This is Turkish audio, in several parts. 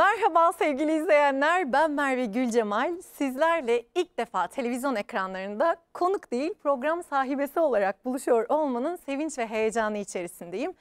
Merhaba sevgili izleyenler ben Merve Gülcemal. Sizlerle ilk defa televizyon ekranlarında konuk değil program sahibesi olarak buluşuyor olmanın sevinç ve heyecanı içerisindeyim.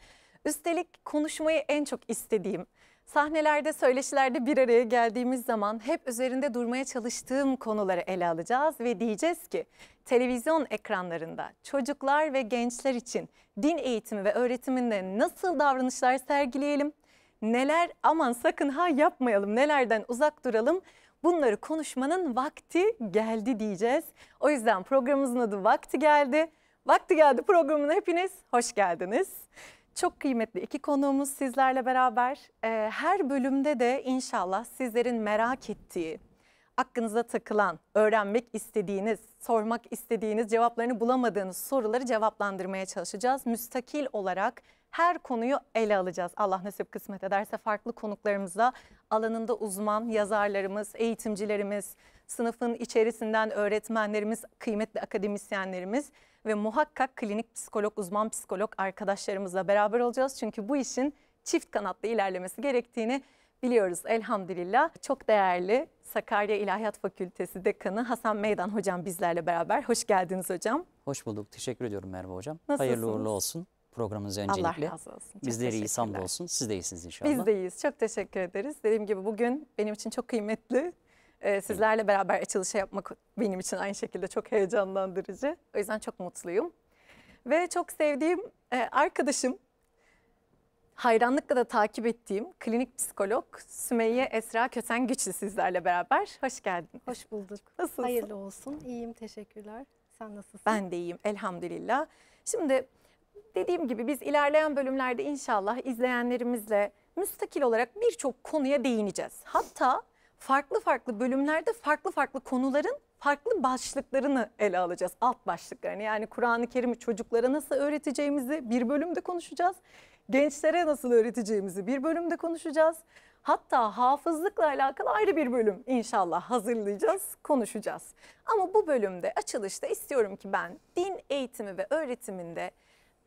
Üstelik konuşmayı en çok istediğim, sahnelerde söyleşilerde bir araya geldiğimiz zaman hep üzerinde durmaya çalıştığım konuları ele alacağız ve diyeceğiz ki televizyon ekranlarında çocuklar ve gençler için din eğitimi ve öğretiminde nasıl davranışlar sergileyelim? neler aman sakın ha yapmayalım nelerden uzak duralım bunları konuşmanın vakti geldi diyeceğiz. O yüzden programımızın adı Vakti Geldi. Vakti Geldi programına hepiniz hoş geldiniz. Çok kıymetli iki konuğumuz sizlerle beraber. Ee, her bölümde de inşallah sizlerin merak ettiği, aklınıza takılan, öğrenmek istediğiniz, sormak istediğiniz, cevaplarını bulamadığınız soruları cevaplandırmaya çalışacağız. Müstakil olarak her konuyu ele alacağız. Allah nasip kısmet ederse farklı konuklarımızla alanında uzman yazarlarımız, eğitimcilerimiz, sınıfın içerisinden öğretmenlerimiz, kıymetli akademisyenlerimiz ve muhakkak klinik psikolog, uzman psikolog arkadaşlarımızla beraber olacağız. Çünkü bu işin çift kanatlı ilerlemesi gerektiğini biliyoruz elhamdülillah. Çok değerli Sakarya İlahiyat Fakültesi Dekanı Hasan Meydan hocam bizlerle beraber. Hoş geldiniz hocam. Hoş bulduk. Teşekkür ediyorum Merve hocam. Nasılsınız? Hayırlı uğurlu olsun programınız öncelikle. Allah razı olsun. Bizleri iyi hamdolsun. Siz de iyisiniz inşallah. Biz de iyiyiz. Çok teşekkür ederiz. Dediğim gibi bugün benim için çok kıymetli. Ee, sizlerle beraber açılışı yapmak benim için aynı şekilde çok heyecanlandırıcı. O yüzden çok mutluyum. Ve çok sevdiğim e, arkadaşım, hayranlıkla da takip ettiğim klinik psikolog Sümeyye Esra Köten Güçlü sizlerle beraber. Hoş geldin. Hoş bulduk. Nasılsın? Hayırlı olsun. İyiyim, teşekkürler. Sen nasılsın? Ben de iyiyim, elhamdülillah. Şimdi dediğim gibi biz ilerleyen bölümlerde inşallah izleyenlerimizle müstakil olarak birçok konuya değineceğiz. Hatta farklı farklı bölümlerde farklı farklı konuların farklı başlıklarını ele alacağız. Alt başlıklarını yani Kur'an-ı Kerim'i çocuklara nasıl öğreteceğimizi bir bölümde konuşacağız. Gençlere nasıl öğreteceğimizi bir bölümde konuşacağız. Hatta hafızlıkla alakalı ayrı bir bölüm inşallah hazırlayacağız, konuşacağız. Ama bu bölümde açılışta istiyorum ki ben din eğitimi ve öğretiminde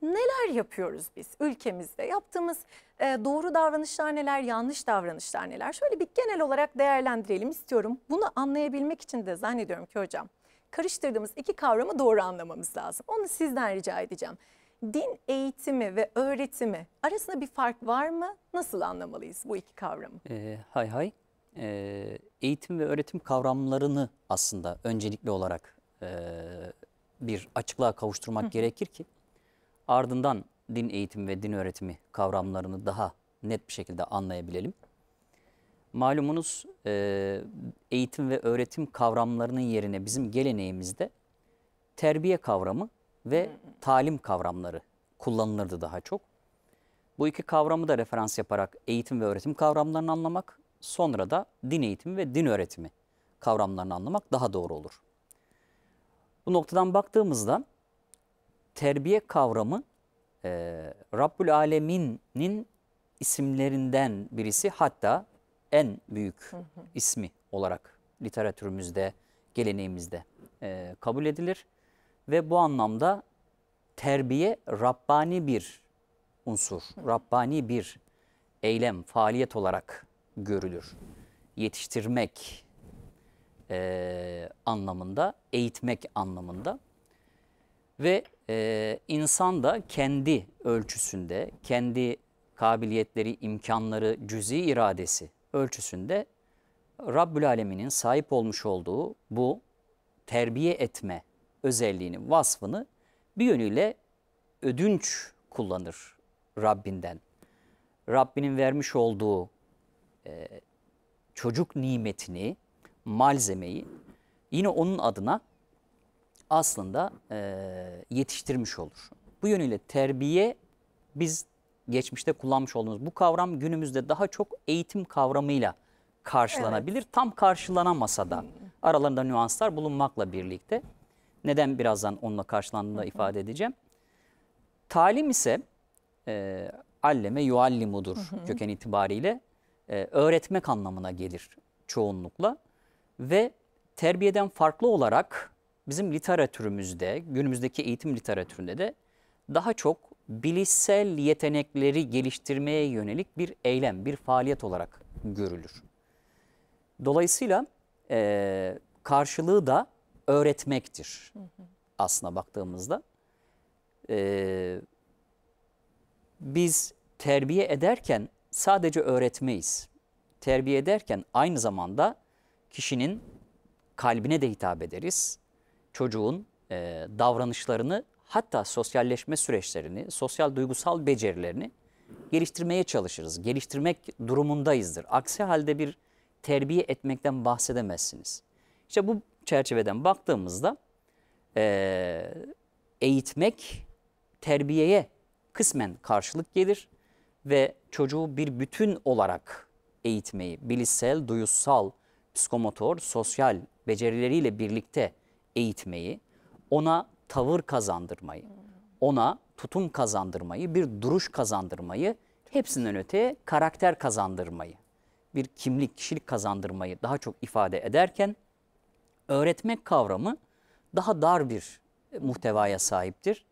neler yapıyoruz biz ülkemizde? Yaptığımız e, doğru davranışlar neler, yanlış davranışlar neler? Şöyle bir genel olarak değerlendirelim istiyorum. Bunu anlayabilmek için de zannediyorum ki hocam karıştırdığımız iki kavramı doğru anlamamız lazım. Onu sizden rica edeceğim. Din eğitimi ve öğretimi arasında bir fark var mı? Nasıl anlamalıyız bu iki kavramı? Ee, hay hay. Ee, eğitim ve öğretim kavramlarını aslında öncelikli olarak e, bir açıklığa kavuşturmak Hı. gerekir ki Ardından din eğitimi ve din öğretimi kavramlarını daha net bir şekilde anlayabilelim. Malumunuz e, eğitim ve öğretim kavramlarının yerine bizim geleneğimizde terbiye kavramı ve talim kavramları kullanılırdı daha çok. Bu iki kavramı da referans yaparak eğitim ve öğretim kavramlarını anlamak, sonra da din eğitimi ve din öğretimi kavramlarını anlamak daha doğru olur. Bu noktadan baktığımızda terbiye kavramı e, Rabbül Alemin'in isimlerinden birisi hatta en büyük hı hı. ismi olarak literatürümüzde, geleneğimizde e, kabul edilir. Ve bu anlamda terbiye Rabbani bir unsur, Rabbani bir eylem, faaliyet olarak görülür. Yetiştirmek e, anlamında, eğitmek anlamında. Ve e, insan da kendi ölçüsünde, kendi kabiliyetleri, imkanları, cüzi iradesi ölçüsünde Rabbül Alemin'in sahip olmuş olduğu bu terbiye etme özelliğini, vasfını bir yönüyle ödünç kullanır Rabbinden. Rabbinin vermiş olduğu e, çocuk nimetini, malzemeyi yine onun adına aslında e, yetiştirmiş olur. Bu yönüyle terbiye biz geçmişte kullanmış olduğumuz bu kavram günümüzde daha çok eğitim kavramıyla karşılanabilir. Evet. Tam karşılanamasa da aralarında nüanslar bulunmakla birlikte neden birazdan onunla karşılandığını ifade edeceğim. Talim ise e, alleme yuallimudur köken itibariyle. E, öğretmek anlamına gelir çoğunlukla. Ve terbiyeden farklı olarak bizim literatürümüzde, günümüzdeki eğitim literatüründe de daha çok bilişsel yetenekleri geliştirmeye yönelik bir eylem, bir faaliyet olarak görülür. Dolayısıyla e, karşılığı da öğretmektir aslına baktığımızda. E, biz terbiye ederken sadece öğretmeyiz. Terbiye ederken aynı zamanda kişinin kalbine de hitap ederiz, çocuğun e, davranışlarını hatta sosyalleşme süreçlerini, sosyal duygusal becerilerini geliştirmeye çalışırız. Geliştirmek durumundayızdır. Aksi halde bir terbiye etmekten bahsedemezsiniz. İşte bu çerçeveden baktığımızda e, eğitmek terbiyeye kısmen karşılık gelir ve çocuğu bir bütün olarak eğitmeyi bilişsel, duyusal, psikomotor, sosyal becerileriyle birlikte eğitmeyi, ona tavır kazandırmayı, ona tutum kazandırmayı, bir duruş kazandırmayı, hepsinden öte karakter kazandırmayı, bir kimlik, kişilik kazandırmayı daha çok ifade ederken öğretmek kavramı daha dar bir e, muhtevaya sahiptir.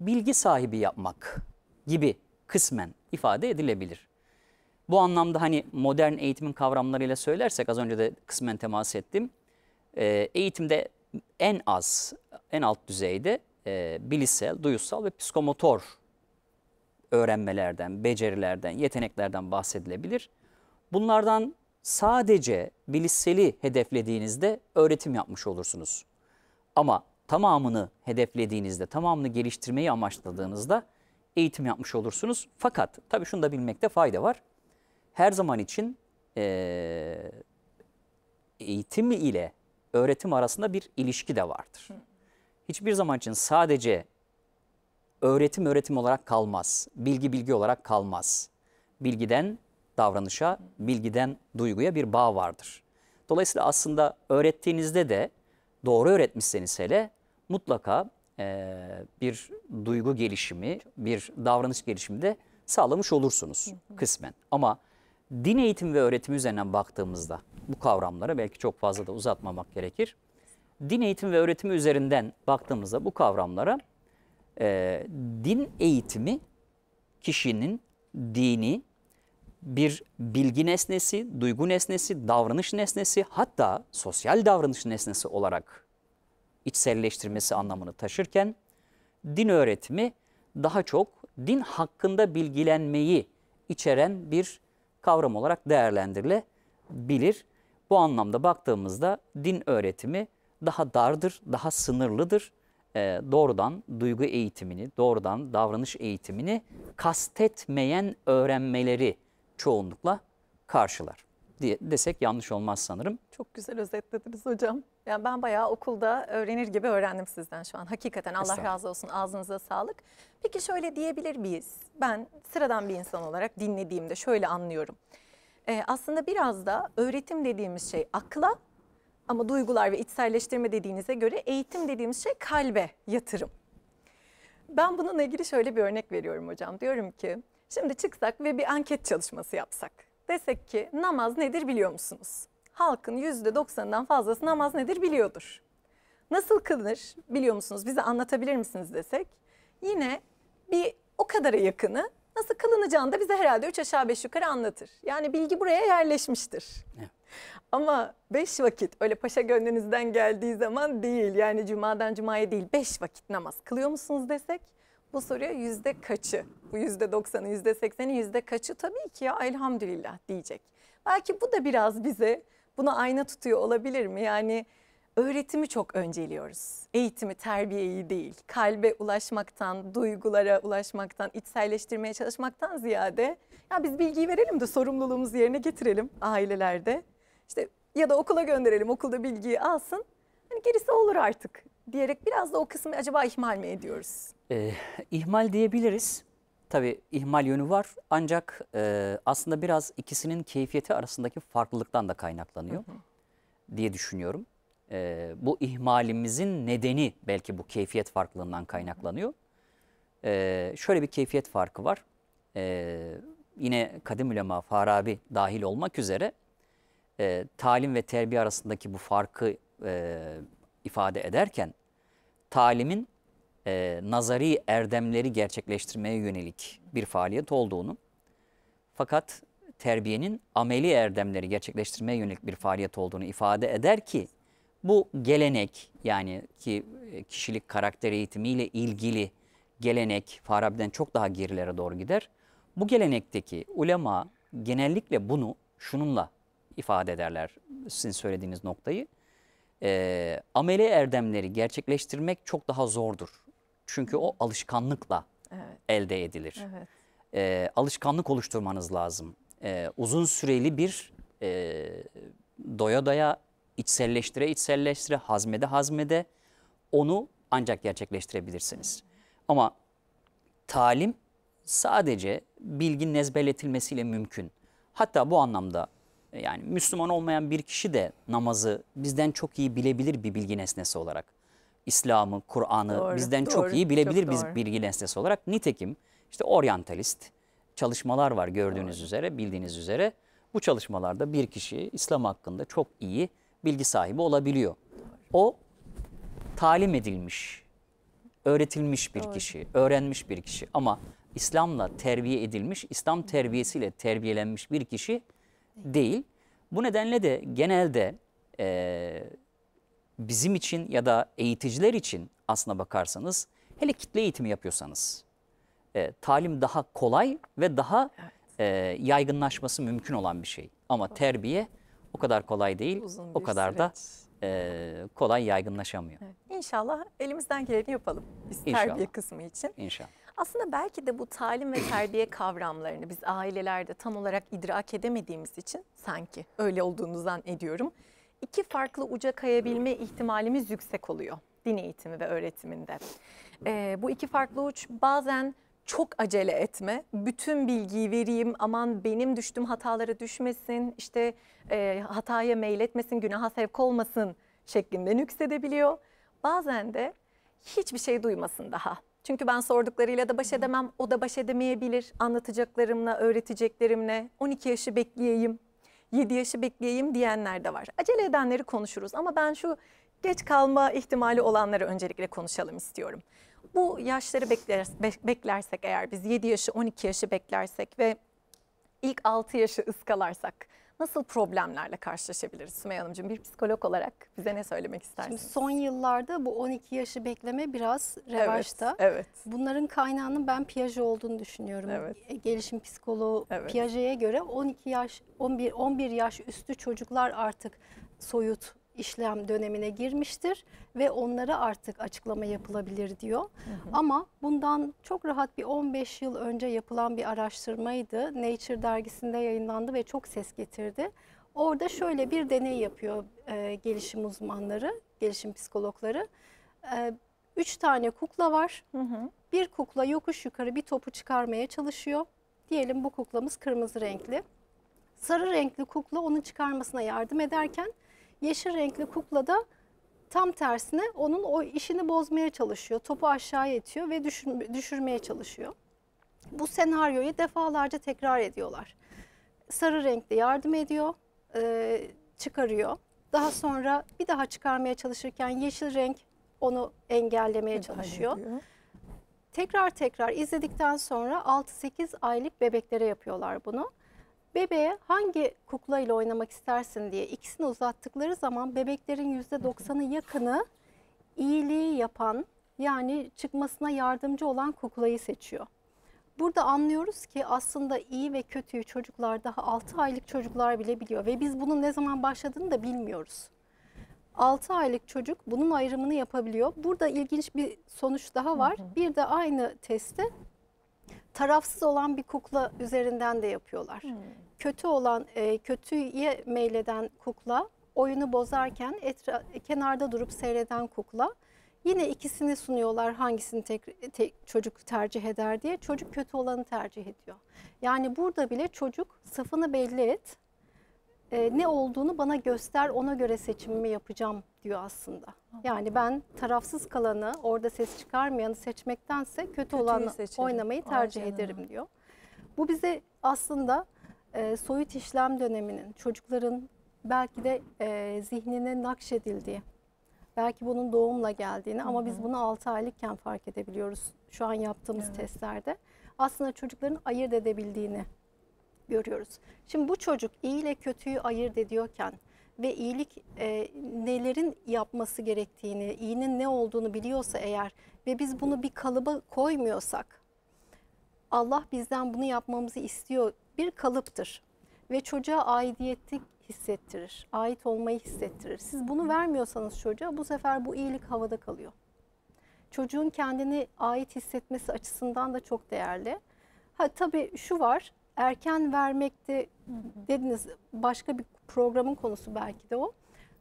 Bilgi sahibi yapmak gibi kısmen ifade edilebilir. Bu anlamda hani modern eğitimin kavramlarıyla söylersek az önce de kısmen temas ettim. eğitimde en az, en alt düzeyde e, bilişsel, duyusal ve psikomotor öğrenmelerden, becerilerden, yeteneklerden bahsedilebilir. Bunlardan sadece bilişseli hedeflediğinizde öğretim yapmış olursunuz. Ama tamamını hedeflediğinizde, tamamını geliştirmeyi amaçladığınızda eğitim yapmış olursunuz. Fakat tabii şunu da bilmekte fayda var. Her zaman için e, eğitim ile öğretim arasında bir ilişki de vardır. Hiçbir zaman için sadece öğretim öğretim olarak kalmaz. Bilgi bilgi olarak kalmaz. Bilgiden davranışa, bilgiden duyguya bir bağ vardır. Dolayısıyla aslında öğrettiğinizde de doğru öğretmişseniz hele mutlaka e, bir duygu gelişimi, bir davranış gelişimi de sağlamış olursunuz kısmen. Ama din eğitimi ve öğretimi üzerinden baktığımızda bu kavramları belki çok fazla da uzatmamak gerekir. Din eğitimi ve öğretimi üzerinden baktığımızda bu kavramlara e, din eğitimi kişinin dini bir bilgi nesnesi, duygu nesnesi, davranış nesnesi hatta sosyal davranış nesnesi olarak içselleştirmesi anlamını taşırken din öğretimi daha çok din hakkında bilgilenmeyi içeren bir kavram olarak değerlendirilebilir. Bu anlamda baktığımızda din öğretimi daha dardır, daha sınırlıdır. E, doğrudan duygu eğitimini, doğrudan davranış eğitimini kastetmeyen öğrenmeleri çoğunlukla karşılar diye desek yanlış olmaz sanırım. Çok güzel özetlediniz hocam. Yani ben bayağı okulda öğrenir gibi öğrendim sizden şu an. Hakikaten Allah razı olsun ağzınıza sağlık. Peki şöyle diyebilir miyiz? Ben sıradan bir insan olarak dinlediğimde şöyle anlıyorum. E, aslında biraz da öğretim dediğimiz şey akla ama duygular ve içselleştirme dediğinize göre eğitim dediğimiz şey kalbe yatırım. Ben bununla ilgili şöyle bir örnek veriyorum hocam. Diyorum ki şimdi çıksak ve bir anket çalışması yapsak. Desek ki namaz nedir biliyor musunuz? Halkın yüzde doksanından fazlası namaz nedir biliyordur. Nasıl kılınır biliyor musunuz? Bize anlatabilir misiniz desek. Yine bir o kadara yakını nasıl kılınacağını da bize herhalde üç aşağı beş yukarı anlatır. Yani bilgi buraya yerleşmiştir. Evet. Ama beş vakit öyle paşa gönlünüzden geldiği zaman değil. Yani cumadan cumaya değil beş vakit namaz kılıyor musunuz desek bu soruya yüzde kaçı? Bu yüzde doksanı, yüzde sekseni, yüzde kaçı? Tabii ki ya elhamdülillah diyecek. Belki bu da biraz bize buna ayna tutuyor olabilir mi? Yani öğretimi çok önceliyoruz. Eğitimi, terbiyeyi değil. Kalbe ulaşmaktan, duygulara ulaşmaktan, içselleştirmeye çalışmaktan ziyade ya biz bilgiyi verelim de sorumluluğumuzu yerine getirelim ailelerde. İşte ya da okula gönderelim, okulda bilgiyi alsın. Hani gerisi olur artık diyerek biraz da o kısmı acaba ihmal mi ediyoruz? Ee, ihmal diyebiliriz. Tabii ihmal yönü var ancak e, aslında biraz ikisinin keyfiyeti arasındaki farklılıktan da kaynaklanıyor hı hı. diye düşünüyorum e, bu ihmalimizin nedeni belki bu keyfiyet farklılığından kaynaklanıyor. E, şöyle bir keyfiyet farkı var. E, yine kadim ulema Farabi dahil olmak üzere e, talim ve terbiye arasındaki bu farkı e, ifade ederken talimin e, nazari erdemleri gerçekleştirmeye yönelik bir faaliyet olduğunu fakat terbiyenin ameli erdemleri gerçekleştirmeye yönelik bir faaliyet olduğunu ifade eder ki bu gelenek yani ki e, kişilik karakter eğitimiyle ilgili gelenek Farabi'den çok daha gerilere doğru gider. Bu gelenekteki ulema genellikle bunu şununla ifade ederler sizin söylediğiniz noktayı. E, ameli erdemleri gerçekleştirmek çok daha zordur. Çünkü o alışkanlıkla evet. elde edilir. Evet. E, alışkanlık oluşturmanız lazım. E, uzun süreli bir e, doya doya içselleştire içselleştire, hazmede hazmede onu ancak gerçekleştirebilirsiniz. Ama talim sadece bilgin nezbeletilmesiyle mümkün. Hatta bu anlamda yani Müslüman olmayan bir kişi de namazı bizden çok iyi bilebilir bir bilgi nesnesi olarak. İslam'ı, Kur'an'ı bizden doğru, çok iyi bilebilir çok biz doğru. bilgi nesnesi olarak. Nitekim işte oryantalist çalışmalar var gördüğünüz doğru. üzere, bildiğiniz üzere. Bu çalışmalarda bir kişi İslam hakkında çok iyi bilgi sahibi olabiliyor. O talim edilmiş, öğretilmiş bir Doğru. kişi, öğrenmiş bir kişi ama İslam'la terbiye edilmiş, İslam terbiyesiyle terbiyelenmiş bir kişi değil. Bu nedenle de genelde e, bizim için ya da eğiticiler için aslına bakarsanız hele kitle eğitimi yapıyorsanız e, talim daha kolay ve daha evet. e, yaygınlaşması mümkün olan bir şey. Ama terbiye o kadar kolay değil, Uzun o kadar süreç. da e, kolay yaygınlaşamıyor. Evet. İnşallah elimizden geleni yapalım biz İnşallah. terbiye kısmı için. İnşallah. Aslında belki de bu talim ve terbiye kavramlarını biz ailelerde tam olarak idrak edemediğimiz için sanki öyle olduğunu zannediyorum. İki farklı uca kayabilme ihtimalimiz yüksek oluyor din eğitimi ve öğretiminde. Ee, bu iki farklı uç bazen çok acele etme. Bütün bilgiyi vereyim aman benim düştüğüm hatalara düşmesin işte e, hataya meyletmesin günaha sevk olmasın şeklinde nüksedebiliyor. Bazen de hiçbir şey duymasın daha. Çünkü ben sorduklarıyla da baş edemem o da baş edemeyebilir anlatacaklarımla öğreteceklerimle 12 yaşı bekleyeyim 7 yaşı bekleyeyim diyenler de var. Acele edenleri konuşuruz ama ben şu geç kalma ihtimali olanları öncelikle konuşalım istiyorum bu yaşları beklersek eğer biz 7 yaşı 12 yaşı beklersek ve ilk 6 yaşı ıskalarsak nasıl problemlerle karşılaşabiliriz Sümeyye Hanımcığım? Bir psikolog olarak bize ne söylemek istersiniz? Şimdi son yıllarda bu 12 yaşı bekleme biraz revaçta. Evet, evet. Bunların kaynağının ben Piaget olduğunu düşünüyorum. Evet. E, gelişim psikoloğu evet. Piaget'e göre 12 yaş, 11, 11 yaş üstü çocuklar artık soyut işlem dönemine girmiştir ve onlara artık açıklama yapılabilir diyor. Hı hı. Ama bundan çok rahat bir 15 yıl önce yapılan bir araştırmaydı. Nature dergisinde yayınlandı ve çok ses getirdi. Orada şöyle bir deney yapıyor e, gelişim uzmanları, gelişim psikologları. E, üç tane kukla var. Hı hı. Bir kukla yokuş yukarı bir topu çıkarmaya çalışıyor. Diyelim bu kuklamız kırmızı renkli. Sarı renkli kukla onun çıkarmasına yardım ederken Yeşil renkli kukla da tam tersine onun o işini bozmaya çalışıyor. Topu aşağıya itiyor ve düşür, düşürmeye çalışıyor. Bu senaryoyu defalarca tekrar ediyorlar. Sarı renkli yardım ediyor, e, çıkarıyor. Daha sonra bir daha çıkarmaya çalışırken yeşil renk onu engellemeye çalışıyor. Tekrar tekrar izledikten sonra 6-8 aylık bebeklere yapıyorlar bunu bebeğe hangi kuklayla oynamak istersin diye ikisini uzattıkları zaman bebeklerin %90'ı yakını iyiliği yapan yani çıkmasına yardımcı olan kuklayı seçiyor. Burada anlıyoruz ki aslında iyi ve kötüyü çocuklar daha 6 aylık çocuklar bile biliyor ve biz bunun ne zaman başladığını da bilmiyoruz. 6 aylık çocuk bunun ayrımını yapabiliyor. Burada ilginç bir sonuç daha var. Bir de aynı testte tarafsız olan bir kukla üzerinden de yapıyorlar. Hmm. Kötü olan, e, kötüye meyleden kukla oyunu bozarken etra, kenarda durup seyreden kukla yine ikisini sunuyorlar hangisini tek, tek, çocuk tercih eder diye. Çocuk kötü olanı tercih ediyor. Yani burada bile çocuk safını belli et, e, ne olduğunu bana göster ona göre seçimimi yapacağım diyor aslında. Yani ben tarafsız kalanı, orada ses çıkarmayanı seçmektense kötü olanı oynamayı tercih ederim diyor. Bu bize aslında e, soyut işlem döneminin çocukların belki de e, zihnine nakşedildiği, belki bunun doğumla geldiğini ama biz bunu 6 aylıkken fark edebiliyoruz şu an yaptığımız evet. testlerde. Aslında çocukların ayırt edebildiğini görüyoruz. Şimdi bu çocuk iyi ile kötüyü ayırt ediyorken, ve iyilik e, nelerin yapması gerektiğini, iyinin ne olduğunu biliyorsa eğer ve biz bunu bir kalıba koymuyorsak Allah bizden bunu yapmamızı istiyor. Bir kalıptır ve çocuğa aidiyetlik hissettirir. Ait olmayı hissettirir. Siz bunu vermiyorsanız çocuğa bu sefer bu iyilik havada kalıyor. Çocuğun kendini ait hissetmesi açısından da çok değerli. Ha tabii şu var. Erken vermekte de, dediniz başka bir programın konusu belki de o.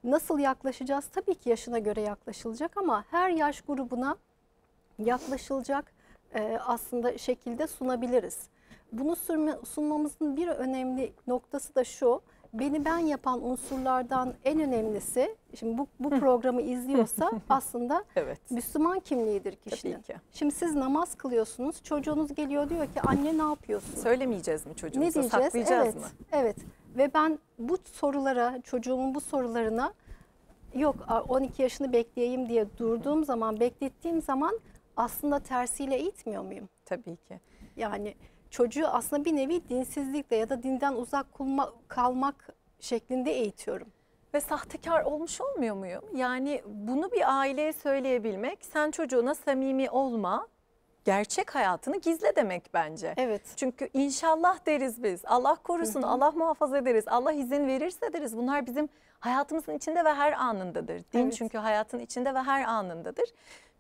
Nasıl yaklaşacağız? Tabii ki yaşına göre yaklaşılacak ama her yaş grubuna yaklaşılacak e, aslında şekilde sunabiliriz. Bunu sunmamızın bir önemli noktası da şu. Beni ben yapan unsurlardan en önemlisi, şimdi bu, bu programı izliyorsa aslında evet. Müslüman kimliğidir kişinin. Tabii ki. Şimdi siz namaz kılıyorsunuz, çocuğunuz geliyor diyor ki anne ne yapıyorsun? Söylemeyeceğiz mi çocuğumuza, ne diyeceğiz? saklayacağız evet, mı? Evet, ve ben bu sorulara, çocuğumun bu sorularına yok 12 yaşını bekleyeyim diye durduğum zaman, beklettiğim zaman aslında tersiyle eğitmiyor muyum? Tabii ki. Yani çocuğu aslında bir nevi dinsizlikle ya da dinden uzak kulma, kalmak şeklinde eğitiyorum. Ve sahtekar olmuş olmuyor muyum? Yani bunu bir aileye söyleyebilmek, sen çocuğuna samimi olma, gerçek hayatını gizle demek bence. Evet. Çünkü inşallah deriz biz. Allah korusun, Allah muhafaza ederiz. Allah izin verirse deriz. Bunlar bizim hayatımızın içinde ve her anındadır. Din evet. çünkü hayatın içinde ve her anındadır.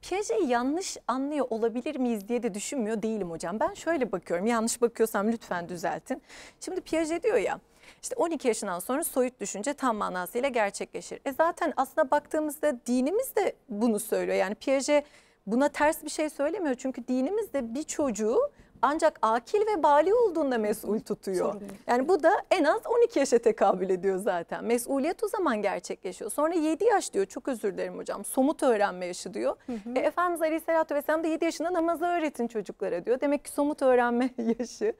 Piaget'i yanlış anlıyor olabilir miyiz diye de düşünmüyor değilim hocam. Ben şöyle bakıyorum. Yanlış bakıyorsam lütfen düzeltin. Şimdi Piaget diyor ya işte 12 yaşından sonra soyut düşünce tam manasıyla gerçekleşir. E zaten aslında baktığımızda dinimiz de bunu söylüyor. Yani Piaget buna ters bir şey söylemiyor. Çünkü dinimizde bir çocuğu ancak akil ve bali olduğunda mesul tutuyor. Yani bu da en az 12 yaşa tekabül ediyor zaten. Mesuliyet o zaman gerçekleşiyor. Sonra 7 yaş diyor çok özür dilerim hocam somut öğrenme yaşı diyor. Hı hı. E, Efendimiz Aleyhisselatü Vesselam da 7 yaşında namazı öğretin çocuklara diyor. Demek ki somut öğrenme yaşı.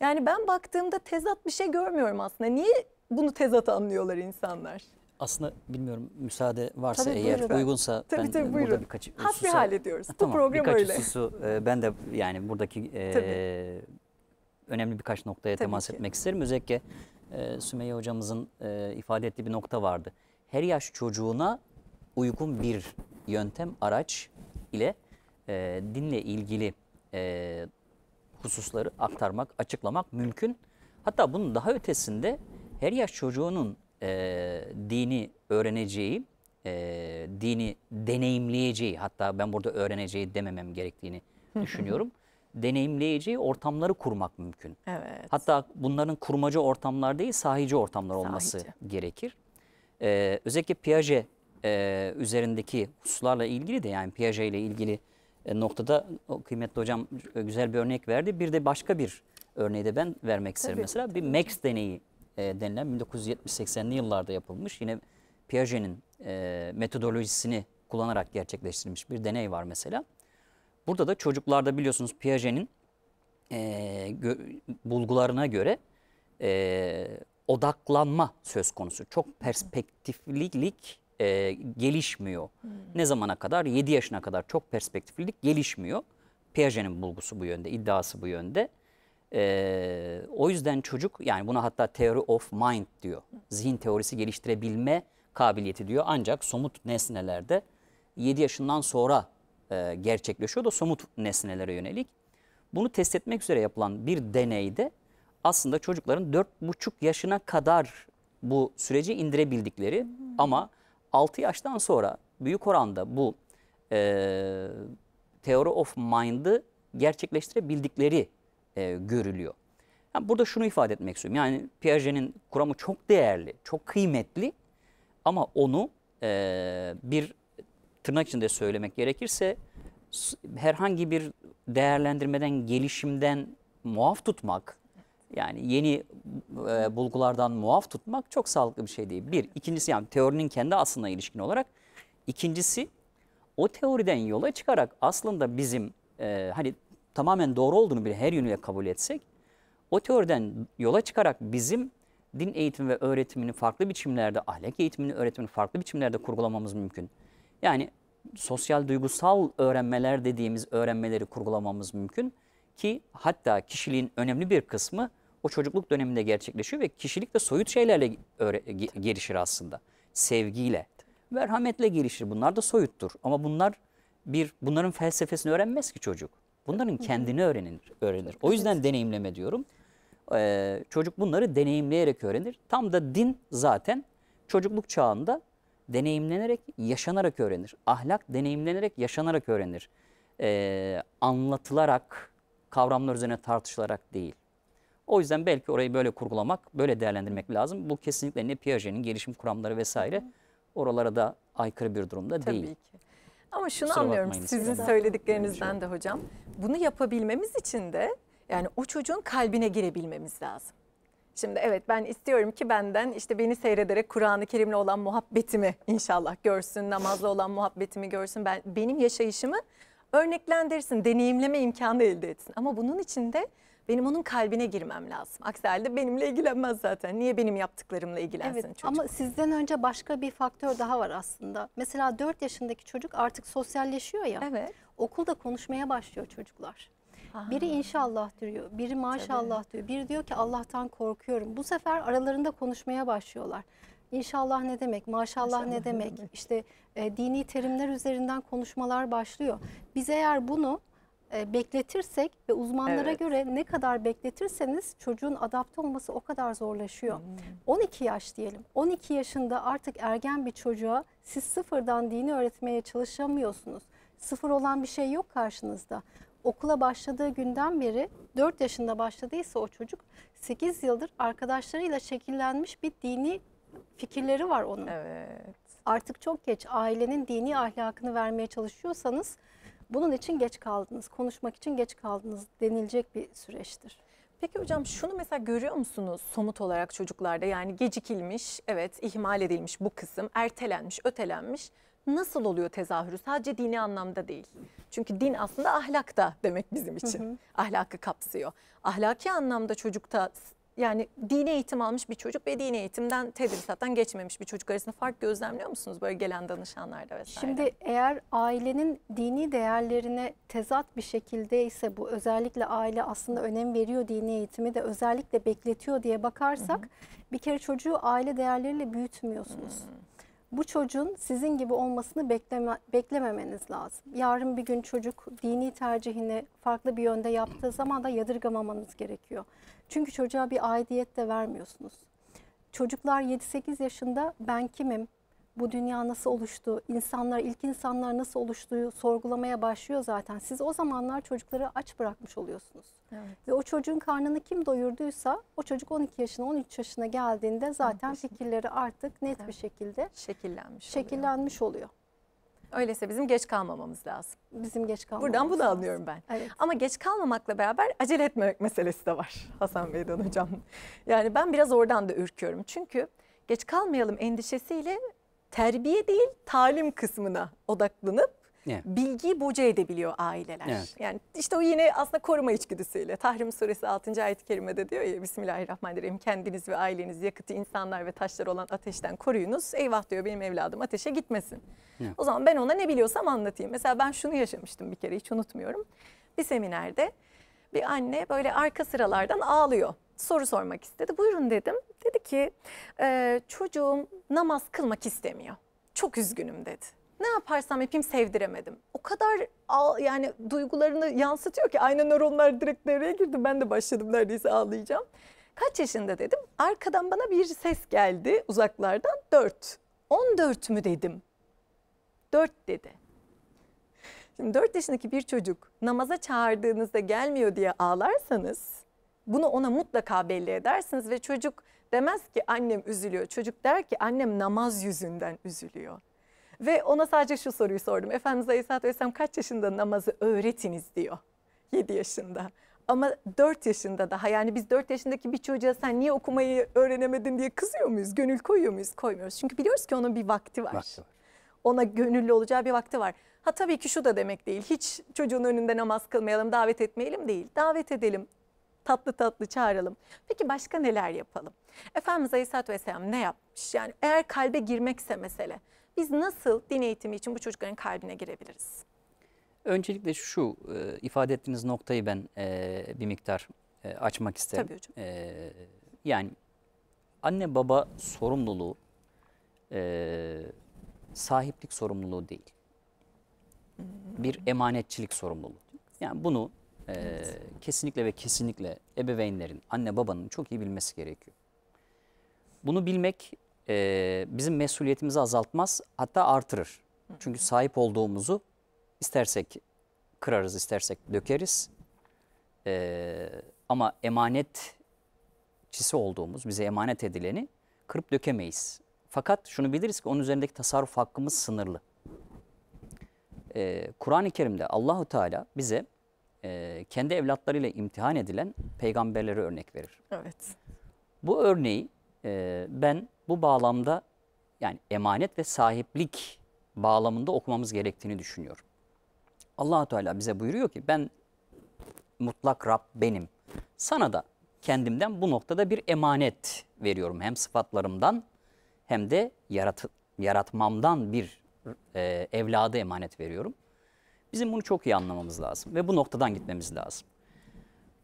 Yani ben baktığımda tezat bir şey görmüyorum aslında. Niye bunu tezat anlıyorlar insanlar? aslında bilmiyorum müsaade varsa tabii, eğer buyurun. uygunsa tabii, ben tabii, e, buyurun. burada birkaç Has hususa, bir hal ediyoruz. Bu tamam, program birkaç öyle. Hususu, e, ben de yani buradaki e, önemli birkaç noktaya tabii temas ki. etmek isterim. Özellikle e, Sümeyye hocamızın e, ifade ettiği bir nokta vardı. Her yaş çocuğuna uygun bir yöntem, araç ile e, dinle ilgili e, hususları aktarmak, açıklamak mümkün. Hatta bunun daha ötesinde her yaş çocuğunun e, dini öğreneceği, e, dini deneyimleyeceği, hatta ben burada öğreneceği dememem gerektiğini düşünüyorum. deneyimleyeceği ortamları kurmak mümkün. Evet. Hatta bunların kurmacı ortamlar değil, sahici ortamlar olması sahici. gerekir. Ee, özellikle Piaget e, üzerindeki hususlarla ilgili de yani Piaget ile ilgili e, noktada kıymetli hocam e, güzel bir örnek verdi. Bir de başka bir örneği de ben vermek isterim. Tabii, mesela tabii. bir Max deneyi e, denilen 1970-80'li yıllarda yapılmış yine Piaget'in e, metodolojisini kullanarak gerçekleştirilmiş bir deney var mesela. Burada da çocuklarda biliyorsunuz Piaget'in e, bulgularına göre e, odaklanma söz konusu. Çok perspektiflilik e, gelişmiyor. Hmm. Ne zamana kadar? 7 yaşına kadar çok perspektiflilik gelişmiyor. Piaget'in bulgusu bu yönde, iddiası bu yönde. E, o yüzden çocuk yani buna hatta theory of mind diyor. Zihin teorisi geliştirebilme kabiliyeti diyor. Ancak somut nesnelerde 7 yaşından sonra e, gerçekleşiyor da somut nesnelere yönelik. Bunu test etmek üzere yapılan bir deneyde aslında çocukların 4,5 yaşına kadar bu süreci indirebildikleri hmm. ama 6 yaştan sonra büyük oranda bu e, Theory of Mind'ı gerçekleştirebildikleri e, görülüyor. Yani burada şunu ifade etmek istiyorum. Yani Piaget'in kuramı çok değerli, çok kıymetli ama onu e, bir tırnak içinde söylemek gerekirse herhangi bir değerlendirmeden, gelişimden muaf tutmak, yani yeni e, bulgulardan muaf tutmak çok sağlıklı bir şey değil. Bir, ikincisi yani teorinin kendi aslına ilişkin olarak. ikincisi o teoriden yola çıkarak aslında bizim e, hani tamamen doğru olduğunu bile her yönüyle kabul etsek o teoriden yola çıkarak bizim din eğitimi ve öğretimini farklı biçimlerde, ahlak eğitimini, öğretimini farklı biçimlerde kurgulamamız mümkün. Yani sosyal duygusal öğrenmeler dediğimiz öğrenmeleri kurgulamamız mümkün ki hatta kişiliğin önemli bir kısmı o çocukluk döneminde gerçekleşiyor ve kişilik de soyut şeylerle gelişir aslında. Sevgiyle, merhametle gelişir. Bunlar da soyuttur ama bunlar bir bunların felsefesini öğrenmez ki çocuk. Bunların kendini öğrenir. öğrenir. O yüzden deneyimleme diyorum. Ee, çocuk bunları deneyimleyerek öğrenir. Tam da din zaten çocukluk çağında deneyimlenerek, yaşanarak öğrenir. Ahlak deneyimlenerek, yaşanarak öğrenir. Ee, anlatılarak, kavramlar üzerine tartışılarak değil. O yüzden belki orayı böyle kurgulamak, böyle değerlendirmek lazım. Bu kesinlikle ne Piaget'in gelişim kuramları vesaire oralara da aykırı bir durumda Tabii değil. Ki. Ama şunu Kusura anlıyorum sizin de. söylediklerinizden de hocam. Bunu yapabilmemiz için de yani o çocuğun kalbine girebilmemiz lazım. Şimdi evet ben istiyorum ki benden işte beni seyrederek Kur'an-ı Kerim'le olan muhabbetimi inşallah görsün, namazla olan muhabbetimi görsün. Ben benim yaşayışımı örneklendirsin, deneyimleme imkanı elde etsin. Ama bunun için de benim onun kalbine girmem lazım. Aksi halde benimle ilgilenmez zaten. Niye benim yaptıklarımla ilgilensin evet, çocuk? Ama sizden önce başka bir faktör daha var aslında. Mesela 4 yaşındaki çocuk artık sosyalleşiyor ya. Evet. Okulda konuşmaya başlıyor çocuklar. Aha. Biri inşallah diyor, biri maşallah Tabii. diyor, biri diyor ki Allah'tan korkuyorum. Bu sefer aralarında konuşmaya başlıyorlar. İnşallah ne demek, maşallah, maşallah ne demek, ne demek. işte e, dini terimler üzerinden konuşmalar başlıyor. Biz eğer bunu e, bekletirsek ve uzmanlara evet. göre ne kadar bekletirseniz çocuğun adapte olması o kadar zorlaşıyor. Hmm. 12 yaş diyelim. 12 yaşında artık ergen bir çocuğa siz sıfırdan dini öğretmeye çalışamıyorsunuz. Sıfır olan bir şey yok karşınızda. Okula başladığı günden beri 4 yaşında başladıysa o çocuk 8 yıldır arkadaşlarıyla şekillenmiş bir dini fikirleri var onun. Evet. Artık çok geç ailenin dini ahlakını vermeye çalışıyorsanız bunun için geç kaldınız, konuşmak için geç kaldınız denilecek bir süreçtir. Peki hocam şunu mesela görüyor musunuz somut olarak çocuklarda yani gecikilmiş, evet ihmal edilmiş bu kısım, ertelenmiş, ötelenmiş. Nasıl oluyor tezahürü? Sadece dini anlamda değil. Çünkü din aslında ahlak da demek bizim için. Hı hı. Ahlakı kapsıyor. Ahlaki anlamda çocukta yani dini eğitim almış bir çocuk ve dini eğitimden tedrisattan geçmemiş bir çocuk arasında fark gözlemliyor musunuz böyle gelen danışanlarda vesaire? Şimdi eğer ailenin dini değerlerine tezat bir şekilde ise bu özellikle aile aslında önem veriyor dini eğitimi de özellikle bekletiyor diye bakarsak hı hı. bir kere çocuğu aile değerleriyle büyütmüyorsunuz. Hı hı bu çocuğun sizin gibi olmasını bekleme, beklememeniz lazım. Yarın bir gün çocuk dini tercihini farklı bir yönde yaptığı zaman da yadırgamamanız gerekiyor. Çünkü çocuğa bir aidiyet de vermiyorsunuz. Çocuklar 7-8 yaşında ben kimim, bu dünya nasıl oluştu, insanlar, ilk insanlar nasıl oluştuğu sorgulamaya başlıyor zaten. Siz o zamanlar çocukları aç bırakmış oluyorsunuz. Evet. Ve o çocuğun karnını kim doyurduysa o çocuk 12 yaşına, 13 yaşına geldiğinde zaten fikirleri artık net evet. bir şekilde şekillenmiş, şekillenmiş oluyor. oluyor. Öyleyse bizim geç kalmamamız lazım. Bizim geç kalmamamız Buradan bunu lazım. anlıyorum ben. Evet. Ama geç kalmamakla beraber acele etmemek meselesi de var Hasan Bey'den hocam. Yani ben biraz oradan da ürküyorum. Çünkü geç kalmayalım endişesiyle terbiye değil talim kısmına odaklanıp Evet. Bilgiyi boca edebiliyor aileler. Evet. Yani işte o yine aslında koruma içgüdüsüyle. Tahrim suresi 6. ayet-i kerimede diyor ya Bismillahirrahmanirrahim kendiniz ve aileniz yakıtı insanlar ve taşlar olan ateşten koruyunuz. Eyvah diyor benim evladım ateşe gitmesin. Evet. O zaman ben ona ne biliyorsam anlatayım. Mesela ben şunu yaşamıştım bir kere hiç unutmuyorum. Bir seminerde bir anne böyle arka sıralardan ağlıyor soru sormak istedi. Buyurun dedim. Dedi ki e, çocuğum namaz kılmak istemiyor. Çok üzgünüm dedi. Ne yaparsam yapayım sevdiremedim. O kadar yani duygularını yansıtıyor ki aynen nöronlar direkt devreye girdi. Ben de başladım neredeyse ağlayacağım. Kaç yaşında dedim. Arkadan bana bir ses geldi uzaklardan. Dört. On dört mü dedim. Dört dedi. Şimdi dört yaşındaki bir çocuk namaza çağırdığınızda gelmiyor diye ağlarsanız bunu ona mutlaka belli edersiniz ve çocuk demez ki annem üzülüyor. Çocuk der ki annem namaz yüzünden üzülüyor. Ve ona sadece şu soruyu sordum. Efendimiz Aleyhisselatü Vesselam kaç yaşında namazı öğretiniz diyor. 7 yaşında. Ama 4 yaşında daha yani biz 4 yaşındaki bir çocuğa sen niye okumayı öğrenemedin diye kızıyor muyuz? Gönül koyuyor muyuz? Koymuyoruz. Çünkü biliyoruz ki onun bir vakti var. Vakti var. Ona gönüllü olacağı bir vakti var. Ha tabii ki şu da demek değil. Hiç çocuğun önünde namaz kılmayalım, davet etmeyelim değil. Davet edelim, tatlı tatlı çağıralım. Peki başka neler yapalım? Efendimiz Aleyhisselatü Vesselam ne yapmış? Yani eğer kalbe girmekse mesele biz nasıl din eğitimi için bu çocukların kalbine girebiliriz? Öncelikle şu e, ifade ettiğiniz noktayı ben e, bir miktar e, açmak isterim. Tabii hocam. E, yani anne baba sorumluluğu e, sahiplik sorumluluğu değil. Bir emanetçilik sorumluluğu. Yani bunu ee, evet. Kesinlikle ve kesinlikle ebeveynlerin, anne babanın çok iyi bilmesi gerekiyor. Bunu bilmek e, bizim mesuliyetimizi azaltmaz hatta artırır. Çünkü sahip olduğumuzu istersek kırarız, istersek dökeriz. E, ama emanetçisi olduğumuz, bize emanet edileni kırıp dökemeyiz. Fakat şunu biliriz ki onun üzerindeki tasarruf hakkımız sınırlı. E, Kur'an-ı Kerim'de Allahu Teala bize e, kendi evlatlarıyla imtihan edilen peygamberlere örnek verir. Evet. Bu örneği e, ben bu bağlamda yani emanet ve sahiplik bağlamında okumamız gerektiğini düşünüyorum. allah Teala bize buyuruyor ki ben mutlak Rab benim. Sana da kendimden bu noktada bir emanet veriyorum. Hem sıfatlarımdan hem de yarat yaratmamdan bir e, evladı emanet veriyorum.'' Bizim bunu çok iyi anlamamız lazım ve bu noktadan gitmemiz lazım.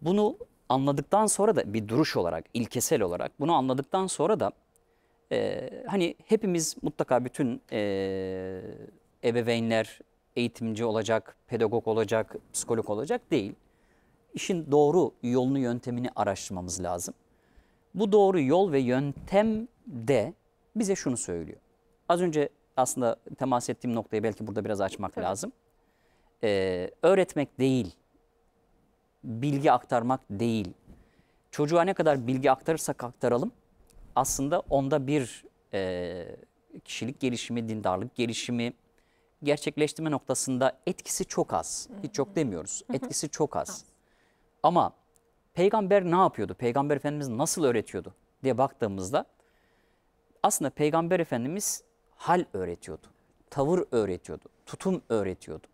Bunu anladıktan sonra da bir duruş olarak, ilkesel olarak bunu anladıktan sonra da e, hani hepimiz mutlaka bütün e, ebeveynler eğitimci olacak, pedagog olacak, psikolog olacak değil. İşin doğru yolunu, yöntemini araştırmamız lazım. Bu doğru yol ve yöntem de bize şunu söylüyor. Az önce aslında temas ettiğim noktayı belki burada biraz açmak Tabii. lazım e, öğretmek değil, bilgi aktarmak değil. Çocuğa ne kadar bilgi aktarırsak aktaralım aslında onda bir e, kişilik gelişimi, dindarlık gelişimi gerçekleştirme noktasında etkisi çok az. Hiç çok demiyoruz. Etkisi çok az. Ama peygamber ne yapıyordu? Peygamber Efendimiz nasıl öğretiyordu diye baktığımızda aslında peygamber Efendimiz hal öğretiyordu. Tavır öğretiyordu. Tutum öğretiyordu.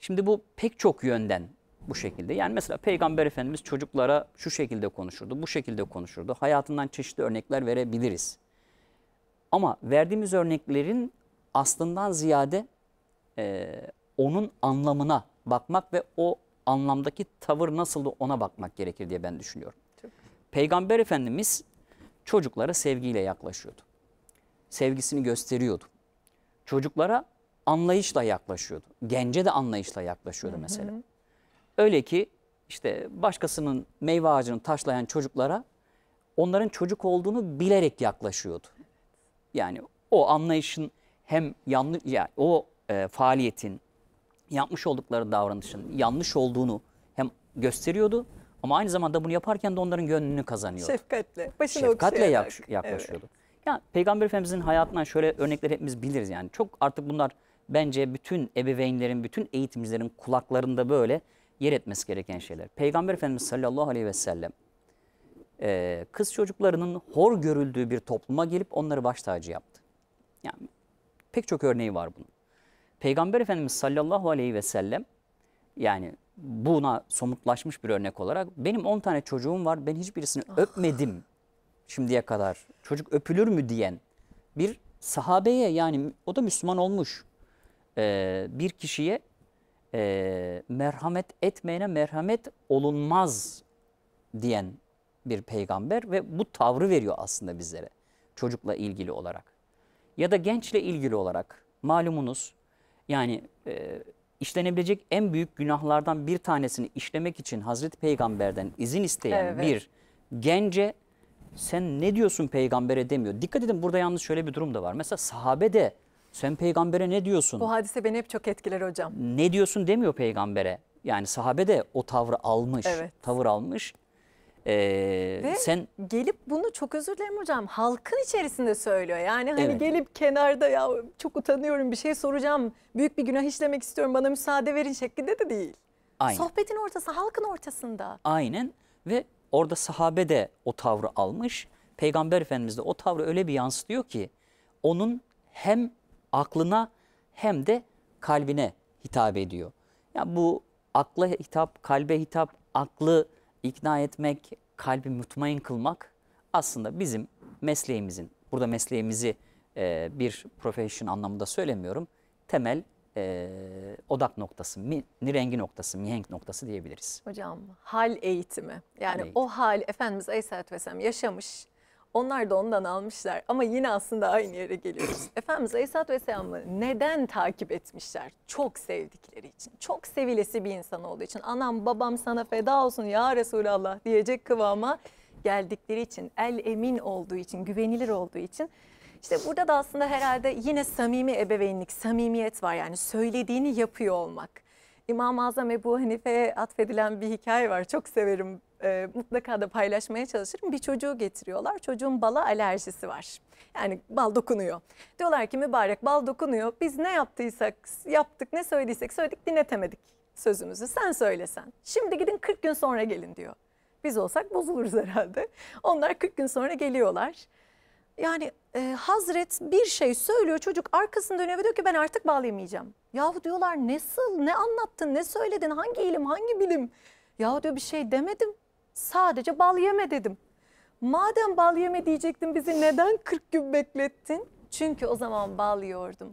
Şimdi bu pek çok yönden bu şekilde. Yani mesela Peygamber Efendimiz çocuklara şu şekilde konuşurdu, bu şekilde konuşurdu. Hayatından çeşitli örnekler verebiliriz. Ama verdiğimiz örneklerin aslından ziyade e, onun anlamına bakmak ve o anlamdaki tavır nasıldı ona bakmak gerekir diye ben düşünüyorum. Peygamber Efendimiz çocuklara sevgiyle yaklaşıyordu. Sevgisini gösteriyordu. Çocuklara anlayışla yaklaşıyordu. Gence de anlayışla yaklaşıyordu Hı -hı. mesela. Öyle ki işte başkasının meyve ağacını taşlayan çocuklara onların çocuk olduğunu bilerek yaklaşıyordu. Yani o anlayışın hem yanlış yani o e, faaliyetin yapmış oldukları davranışın yanlış olduğunu hem gösteriyordu ama aynı zamanda bunu yaparken de onların gönlünü kazanıyordu. Şefkatle, başına Şefkatle yaklaşıyordu. Evet. Yani Peygamber Efendimizin hayatından şöyle örnekler hepimiz biliriz yani. Çok artık bunlar bence bütün ebeveynlerin, bütün eğitimcilerin kulaklarında böyle yer etmesi gereken şeyler. Peygamber Efendimiz sallallahu aleyhi ve sellem e, kız çocuklarının hor görüldüğü bir topluma gelip onları baş tacı yaptı. Yani pek çok örneği var bunun. Peygamber Efendimiz sallallahu aleyhi ve sellem yani buna somutlaşmış bir örnek olarak benim 10 tane çocuğum var ben hiçbirisini ah. öpmedim şimdiye kadar çocuk öpülür mü diyen bir sahabeye yani o da Müslüman olmuş e, bir kişiye e, merhamet etmeyene merhamet olunmaz diyen bir peygamber ve bu tavrı veriyor aslında bizlere çocukla ilgili olarak. Ya da gençle ilgili olarak malumunuz yani e, işlenebilecek en büyük günahlardan bir tanesini işlemek için Hazreti Peygamber'den izin isteyen evet. bir gence sen ne diyorsun peygambere demiyor. Dikkat edin burada yalnız şöyle bir durum da var. Mesela sahabe de sen peygambere ne diyorsun? Bu hadise beni hep çok etkiler hocam. Ne diyorsun demiyor peygambere. Yani sahabe de o tavrı almış, evet. tavır almış. Ee, Ve sen gelip bunu çok özür dilerim hocam halkın içerisinde söylüyor. Yani hani evet. gelip kenarda ya çok utanıyorum bir şey soracağım. Büyük bir günah işlemek istiyorum bana müsaade verin şeklinde de değil. Aynen. Sohbetin ortası halkın ortasında. Aynen ve orada sahabe de o tavrı almış. Peygamber Efendimiz de o tavrı öyle bir yansıtıyor ki onun hem aklına hem de kalbine hitap ediyor. Yani bu akla hitap, kalbe hitap, aklı ikna etmek, kalbi mutmain kılmak aslında bizim mesleğimizin, burada mesleğimizi e, bir profession anlamında söylemiyorum, temel e, odak noktası, mi, rengi noktası, mihenk noktası diyebiliriz. Hocam hal eğitimi yani hal eğitimi. o hal Efendimiz Aleyhisselatü Vesselam yaşamış, onlar da ondan almışlar ama yine aslında aynı yere geliyoruz. Efendimiz Aleyhisselatü Vesselam'ı neden takip etmişler? Çok sevdikleri için. Çok sevilesi bir insan olduğu için. Anam babam sana feda olsun ya Resulallah diyecek kıvama geldikleri için. El emin olduğu için, güvenilir olduğu için. İşte burada da aslında herhalde yine samimi ebeveynlik, samimiyet var. Yani söylediğini yapıyor olmak. İmam-ı Azam Ebu Hanife'ye atfedilen bir hikaye var. Çok severim e, mutlaka da paylaşmaya çalışırım. Bir çocuğu getiriyorlar. Çocuğun bala alerjisi var. Yani bal dokunuyor. Diyorlar ki mübarek bal dokunuyor. Biz ne yaptıysak yaptık ne söylediysek söyledik dinletemedik sözümüzü. Sen söylesen. Şimdi gidin 40 gün sonra gelin diyor. Biz olsak bozuluruz herhalde. Onlar 40 gün sonra geliyorlar. Yani e, Hazret bir şey söylüyor çocuk arkasını dönüyor ve diyor ki ben artık bal bağlayamayacağım. Yahu diyorlar nasıl ne anlattın ne söyledin hangi ilim hangi bilim. Yahu diyor bir şey demedim Sadece bal yeme dedim. Madem bal yeme diyecektin bizi neden 40 gün beklettin? Çünkü o zaman bal yiyordum.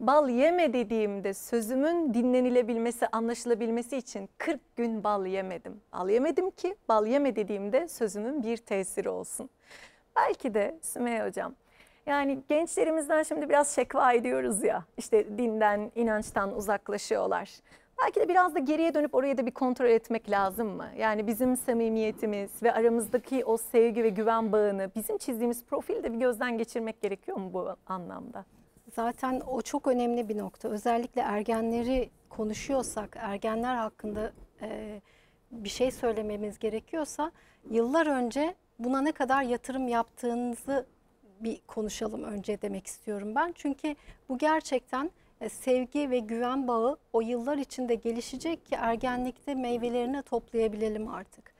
Bal yeme dediğimde sözümün dinlenilebilmesi, anlaşılabilmesi için 40 gün bal yemedim. Bal yemedim ki bal yeme dediğimde sözümün bir tesiri olsun. Belki de Sümeyye Hocam yani gençlerimizden şimdi biraz şekva ediyoruz ya. İşte dinden, inançtan uzaklaşıyorlar. Belki de biraz da geriye dönüp oraya da bir kontrol etmek lazım mı? Yani bizim samimiyetimiz ve aramızdaki o sevgi ve güven bağını bizim çizdiğimiz profilde bir gözden geçirmek gerekiyor mu bu anlamda? Zaten o çok önemli bir nokta. Özellikle ergenleri konuşuyorsak, ergenler hakkında e, bir şey söylememiz gerekiyorsa yıllar önce buna ne kadar yatırım yaptığınızı bir konuşalım önce demek istiyorum ben. Çünkü bu gerçekten e, sevgi ve güven bağı o yıllar içinde gelişecek ki ergenlikte meyvelerini toplayabilelim artık.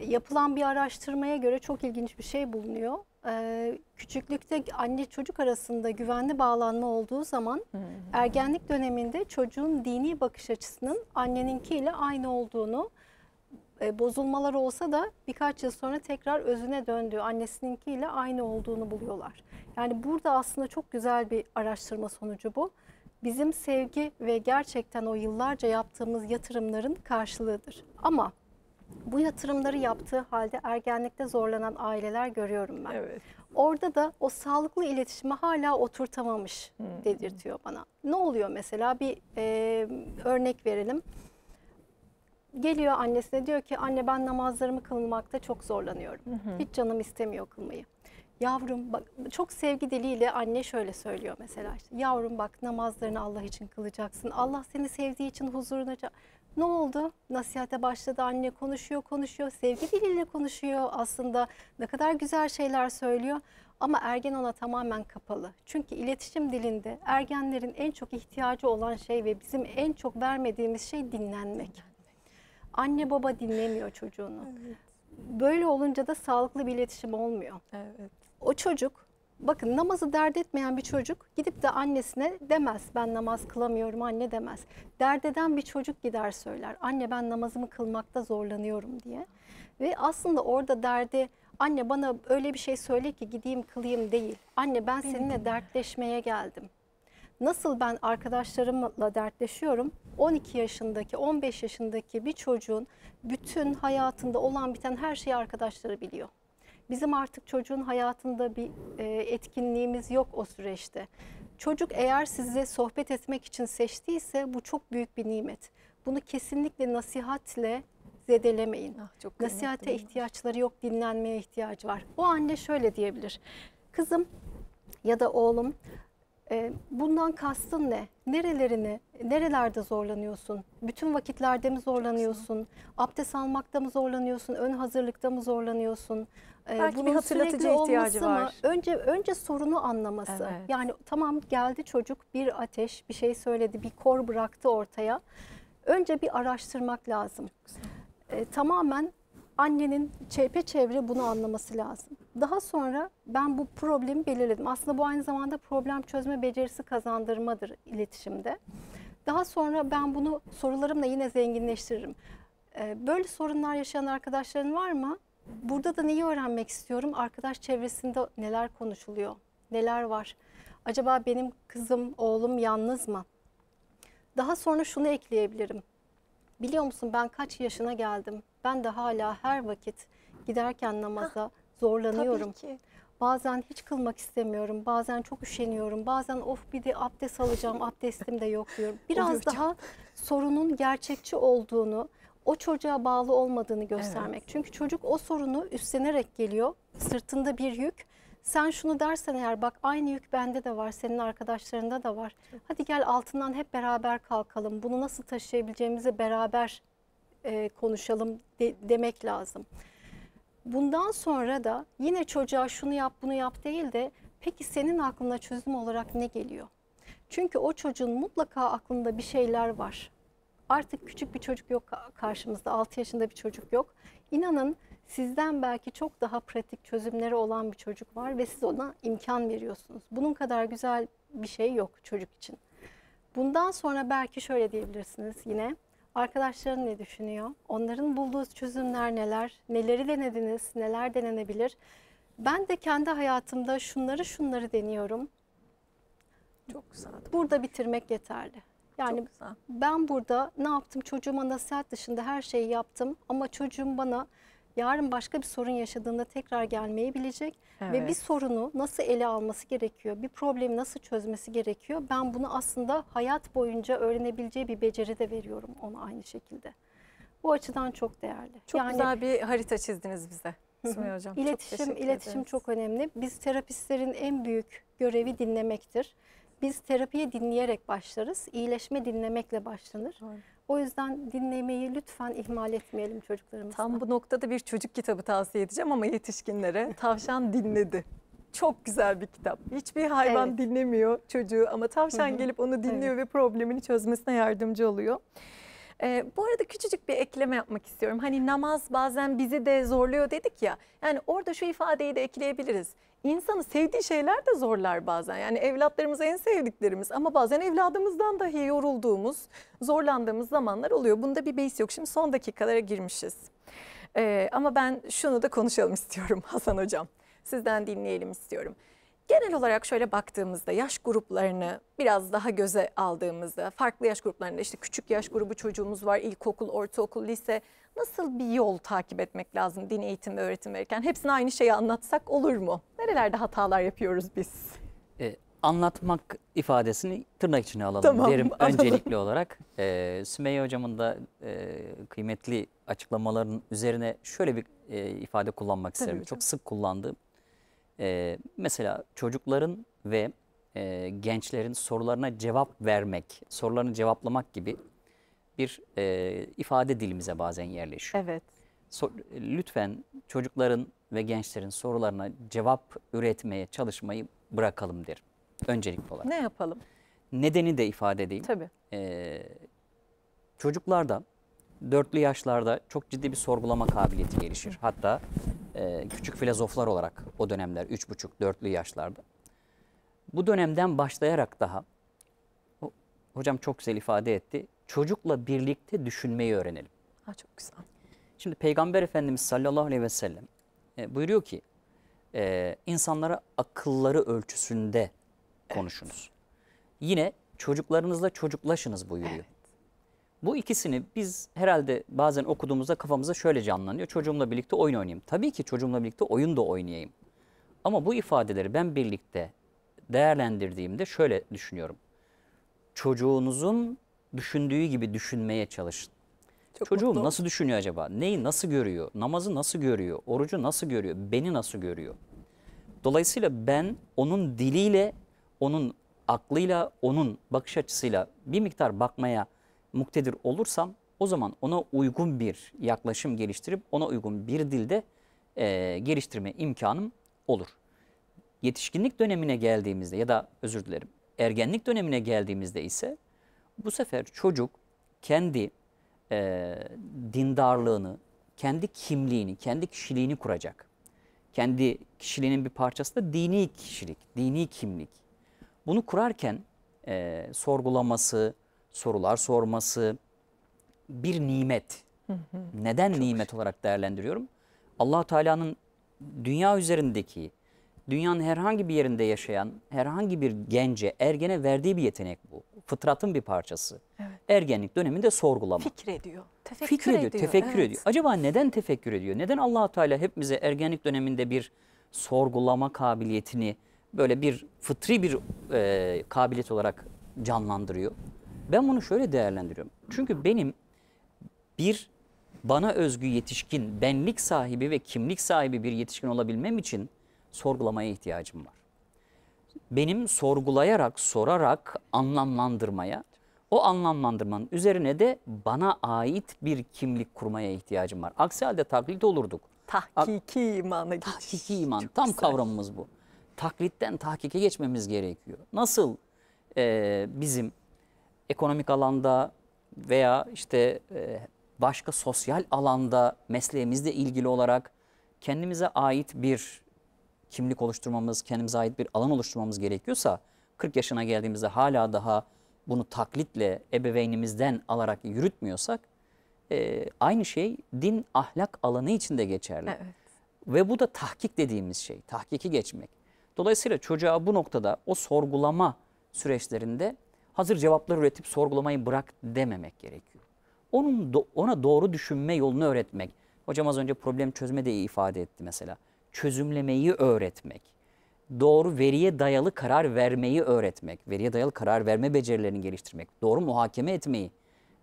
E, yapılan bir araştırmaya göre çok ilginç bir şey bulunuyor. E, küçüklükte anne çocuk arasında güvenli bağlanma olduğu zaman ergenlik döneminde çocuğun dini bakış açısının anneninkiyle aynı olduğunu bozulmalar olsa da birkaç yıl sonra tekrar özüne döndüğü annesininkiyle aynı olduğunu buluyorlar. Yani burada aslında çok güzel bir araştırma sonucu bu bizim sevgi ve gerçekten o yıllarca yaptığımız yatırımların karşılığıdır. Ama bu yatırımları yaptığı halde ergenlikte zorlanan aileler görüyorum ben. Evet. Orada da o sağlıklı iletişimi hala oturtamamış hmm. dedirtiyor bana. Ne oluyor mesela bir e, örnek verelim. Geliyor annesine diyor ki anne ben namazlarımı kılmakta çok zorlanıyorum. Hı hı. Hiç canım istemiyor kılmayı. Yavrum bak çok sevgi diliyle anne şöyle söylüyor mesela işte yavrum bak namazlarını Allah için kılacaksın. Allah seni sevdiği için huzuruna ne oldu? Nasihate başladı anne konuşuyor konuşuyor sevgi diliyle konuşuyor aslında ne kadar güzel şeyler söylüyor ama ergen ona tamamen kapalı. Çünkü iletişim dilinde ergenlerin en çok ihtiyacı olan şey ve bizim en çok vermediğimiz şey dinlenmek. Anne baba dinlemiyor çocuğunu. Evet. Böyle olunca da sağlıklı bir iletişim olmuyor. Evet. O çocuk bakın namazı dert etmeyen bir çocuk gidip de annesine demez ben namaz kılamıyorum anne demez. Dert eden bir çocuk gider söyler anne ben namazımı kılmakta zorlanıyorum diye. Ve aslında orada derdi anne bana öyle bir şey söyle ki gideyim kılayım değil. Anne ben seninle dertleşmeye geldim. Nasıl ben arkadaşlarımla dertleşiyorum? 12 yaşındaki, 15 yaşındaki bir çocuğun bütün hayatında olan biten her şeyi arkadaşları biliyor bizim artık çocuğun hayatında bir e, etkinliğimiz yok o süreçte. Çocuk eğer size sohbet etmek için seçtiyse bu çok büyük bir nimet. Bunu kesinlikle nasihatle zedelemeyin. Ah, çok Nasihate ihtiyaçları yok, dinlenmeye ihtiyacı var. O anne şöyle diyebilir. Kızım ya da oğlum e, bundan kastın ne? Nerelerini, nerelerde zorlanıyorsun? Bütün vakitlerde mi zorlanıyorsun? Abdest almakta mı zorlanıyorsun? Ön hazırlıkta mı zorlanıyorsun? Ee, Belki bunun bir hatırlatıcı ihtiyacı var. Mı? Önce önce sorunu anlaması. Evet. Yani tamam geldi çocuk bir ateş bir şey söyledi bir kor bıraktı ortaya. Önce bir araştırmak lazım. Ee, tamamen annenin çevre bunu anlaması lazım. Daha sonra ben bu problemi belirledim. Aslında bu aynı zamanda problem çözme becerisi kazandırmadır iletişimde. Daha sonra ben bunu sorularımla yine zenginleştiririm. Ee, böyle sorunlar yaşayan arkadaşların var mı? Burada da neyi öğrenmek istiyorum? Arkadaş çevresinde neler konuşuluyor? Neler var? Acaba benim kızım, oğlum yalnız mı? Daha sonra şunu ekleyebilirim. Biliyor musun ben kaç yaşına geldim? Ben de hala her vakit giderken namaza Hah, zorlanıyorum. Tabii ki. Bazen hiç kılmak istemiyorum, bazen çok üşeniyorum, bazen of bir de abdest alacağım, abdestim de yok diyorum. Biraz daha sorunun gerçekçi olduğunu, o çocuğa bağlı olmadığını göstermek. Evet. Çünkü çocuk o sorunu üstlenerek geliyor. Sırtında bir yük. Sen şunu dersen eğer bak aynı yük bende de var, senin arkadaşlarında da var. Hadi gel altından hep beraber kalkalım. Bunu nasıl taşıyabileceğimizi beraber e, konuşalım de, demek lazım. Bundan sonra da yine çocuğa şunu yap bunu yap değil de peki senin aklına çözüm olarak ne geliyor? Çünkü o çocuğun mutlaka aklında bir şeyler var. Artık küçük bir çocuk yok karşımızda, 6 yaşında bir çocuk yok. İnanın sizden belki çok daha pratik çözümleri olan bir çocuk var ve siz ona imkan veriyorsunuz. Bunun kadar güzel bir şey yok çocuk için. Bundan sonra belki şöyle diyebilirsiniz yine. Arkadaşların ne düşünüyor? Onların bulduğu çözümler neler? Neleri denediniz? Neler denenebilir? Ben de kendi hayatımda şunları şunları deniyorum. Çok güzel. Burada bitirmek yeterli. Yani ben burada ne yaptım? Çocuğuma nasihat dışında her şeyi yaptım ama çocuğum bana yarın başka bir sorun yaşadığında tekrar gelmeyebilecek evet. ve bir sorunu nasıl ele alması gerekiyor, bir problemi nasıl çözmesi gerekiyor. Ben bunu aslında hayat boyunca öğrenebileceği bir beceri de veriyorum ona aynı şekilde. Bu açıdan çok değerli. Çok yani, güzel bir harita çizdiniz bize. Sümeyye Hocam. İletişim, çok iletişim ederiz. çok önemli. Biz terapistlerin en büyük görevi dinlemektir biz terapiye dinleyerek başlarız. İyileşme dinlemekle başlanır. Doğru. O yüzden dinlemeyi lütfen ihmal etmeyelim çocuklarımıza. Tam bu noktada bir çocuk kitabı tavsiye edeceğim ama yetişkinlere Tavşan Dinledi. Çok güzel bir kitap. Hiçbir hayvan evet. dinlemiyor çocuğu ama tavşan gelip onu dinliyor evet. ve problemini çözmesine yardımcı oluyor. Ee, bu arada küçücük bir ekleme yapmak istiyorum. Hani namaz bazen bizi de zorluyor dedik ya. Yani orada şu ifadeyi de ekleyebiliriz insanı sevdiği şeyler de zorlar bazen. Yani evlatlarımız en sevdiklerimiz ama bazen evladımızdan dahi yorulduğumuz, zorlandığımız zamanlar oluyor. Bunda bir beis yok. Şimdi son dakikalara girmişiz. Ee, ama ben şunu da konuşalım istiyorum Hasan Hocam. Sizden dinleyelim istiyorum. Genel olarak şöyle baktığımızda yaş gruplarını biraz daha göze aldığımızda farklı yaş gruplarında işte küçük yaş grubu çocuğumuz var, ilkokul, ortaokul, lise nasıl bir yol takip etmek lazım din eğitim ve öğretim verirken? Hepsine aynı şeyi anlatsak olur mu? Nerelerde hatalar yapıyoruz biz? E, anlatmak ifadesini tırnak içine alalım tamam, derim alalım. öncelikli olarak. E, Sümeyye hocamın da e, kıymetli açıklamaların üzerine şöyle bir e, ifade kullanmak isterim. Hocam. Çok sık kullandığım e, mesela çocukların ve e, gençlerin sorularına cevap vermek, sorularını cevaplamak gibi bir e, ifade dilimize bazen yerleşiyor. Evet. So, lütfen çocukların ve gençlerin sorularına cevap üretmeye çalışmayı bırakalım derim. Öncelik olarak. Ne yapalım? Nedeni de ifade edeyim. Tabii. Ee, çocuklarda, dörtlü yaşlarda çok ciddi bir sorgulama kabiliyeti gelişir. Hatta e, küçük filozoflar olarak o dönemler 3,5-4'lü yaşlarda. Bu dönemden başlayarak daha, hocam çok güzel ifade etti, çocukla birlikte düşünmeyi öğrenelim. Ha, ah, çok güzel. Şimdi Peygamber Efendimiz sallallahu aleyhi ve sellem e, buyuruyor ki, e, insanlara akılları ölçüsünde konuşunuz. Evet. Yine çocuklarınızla çocuklaşınız buyuruyor. Evet. Bu ikisini biz herhalde bazen okuduğumuzda kafamıza şöyle canlanıyor. Çocuğumla birlikte oyun oynayayım. Tabii ki çocuğumla birlikte oyun da oynayayım. Ama bu ifadeleri ben birlikte değerlendirdiğimde şöyle düşünüyorum. Çocuğunuzun düşündüğü gibi düşünmeye çalışın. Çok Çocuğum mutlu. nasıl düşünüyor acaba? Neyi nasıl görüyor? Namazı nasıl görüyor? Orucu nasıl görüyor? Beni nasıl görüyor? Dolayısıyla ben onun diliyle, onun aklıyla, onun bakış açısıyla bir miktar bakmaya çalışıyorum muktedir olursam o zaman ona uygun bir yaklaşım geliştirip ona uygun bir dilde e, geliştirme imkanım olur. Yetişkinlik dönemine geldiğimizde ya da özür dilerim ergenlik dönemine geldiğimizde ise bu sefer çocuk kendi e, dindarlığını, kendi kimliğini, kendi kişiliğini kuracak. Kendi kişiliğinin bir parçası da dini kişilik, dini kimlik. Bunu kurarken e, sorgulaması, sorular sorması bir nimet. Hı hı. Neden Çok nimet şey. olarak değerlendiriyorum? allah Teala'nın dünya üzerindeki, dünyanın herhangi bir yerinde yaşayan herhangi bir gence, ergene verdiği bir yetenek bu. Fıtratın bir parçası. Evet. Ergenlik döneminde sorgulama. Fikir ediyor. Tefekkür Fikir ediyor. ediyor. Tefekkür evet. ediyor. Acaba neden tefekkür ediyor? Neden allah Teala hepimize ergenlik döneminde bir sorgulama kabiliyetini böyle bir fıtri bir e, kabiliyet olarak canlandırıyor? Ben bunu şöyle değerlendiriyorum. Çünkü benim bir bana özgü yetişkin, benlik sahibi ve kimlik sahibi bir yetişkin olabilmem için sorgulamaya ihtiyacım var. Benim sorgulayarak, sorarak anlamlandırmaya, o anlamlandırmanın üzerine de bana ait bir kimlik kurmaya ihtiyacım var. Aksi halde taklit olurduk. Tahkiki imanı. geçiş. Tahkiki iman, Çok tam güzel. kavramımız bu. Taklitten tahkike geçmemiz gerekiyor. Nasıl e, bizim ekonomik alanda veya işte e, başka sosyal alanda mesleğimizle ilgili olarak kendimize ait bir kimlik oluşturmamız, kendimize ait bir alan oluşturmamız gerekiyorsa 40 yaşına geldiğimizde hala daha bunu taklitle ebeveynimizden alarak yürütmüyorsak e, aynı şey din ahlak alanı içinde geçerli. Evet. Ve bu da tahkik dediğimiz şey, tahkiki geçmek. Dolayısıyla çocuğa bu noktada o sorgulama süreçlerinde hazır cevaplar üretip sorgulamayı bırak dememek gerekiyor. Onun do ona doğru düşünme yolunu öğretmek. Hocam az önce problem çözme de ifade etti mesela. Çözümlemeyi öğretmek. Doğru veriye dayalı karar vermeyi öğretmek. Veriye dayalı karar verme becerilerini geliştirmek. Doğru muhakeme etmeyi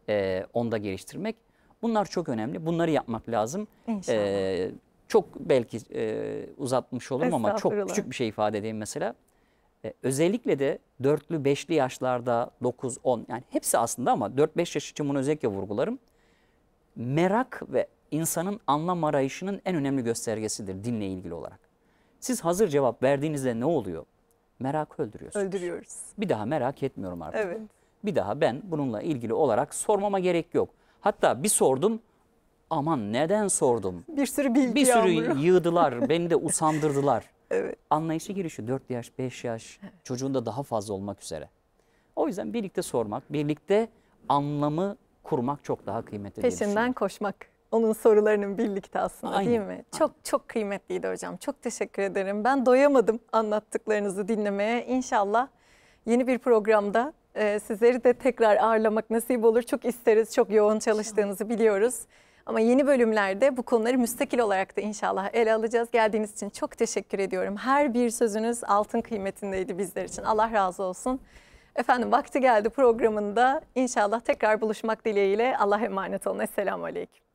e, onda geliştirmek. Bunlar çok önemli. Bunları yapmak lazım. E, İnşallah. E, çok belki e, uzatmış olurum ama çok küçük bir şey ifade edeyim mesela. E, özellikle de dörtlü, beşli yaşlarda 9, 10 yani hepsi aslında ama 4-5 yaş için bunu özellikle vurgularım. Merak ve insanın anlam arayışının en önemli göstergesidir dinle ilgili olarak. Siz hazır cevap verdiğinizde ne oluyor? Merak öldürüyorsunuz. Öldürüyoruz. Bir daha merak etmiyorum artık. Evet. Bir daha ben bununla ilgili olarak sormama gerek yok. Hatta bir sordum aman neden sordum? Bir sürü bilgi Bir sürü yağmuru. yığdılar beni de usandırdılar. Evet. Anlayışı girişi 4 yaş, 5 yaş, evet. çocuğun da daha fazla olmak üzere. O yüzden birlikte sormak, birlikte anlamı kurmak çok daha kıymetli. Peşinden koşmak. Onun sorularının birlikte aslında Aynen. değil mi? Aynen. Çok çok kıymetliydi hocam. Çok teşekkür ederim. Ben doyamadım anlattıklarınızı dinlemeye. İnşallah yeni bir programda e, sizleri de tekrar ağırlamak nasip olur. Çok isteriz. Çok yoğun çalıştığınızı biliyoruz. Ama yeni bölümlerde bu konuları müstakil olarak da inşallah ele alacağız. Geldiğiniz için çok teşekkür ediyorum. Her bir sözünüz altın kıymetindeydi bizler için. Allah razı olsun. Efendim vakti geldi programında. İnşallah tekrar buluşmak dileğiyle. Allah emanet olun. Esselamu Aleyküm.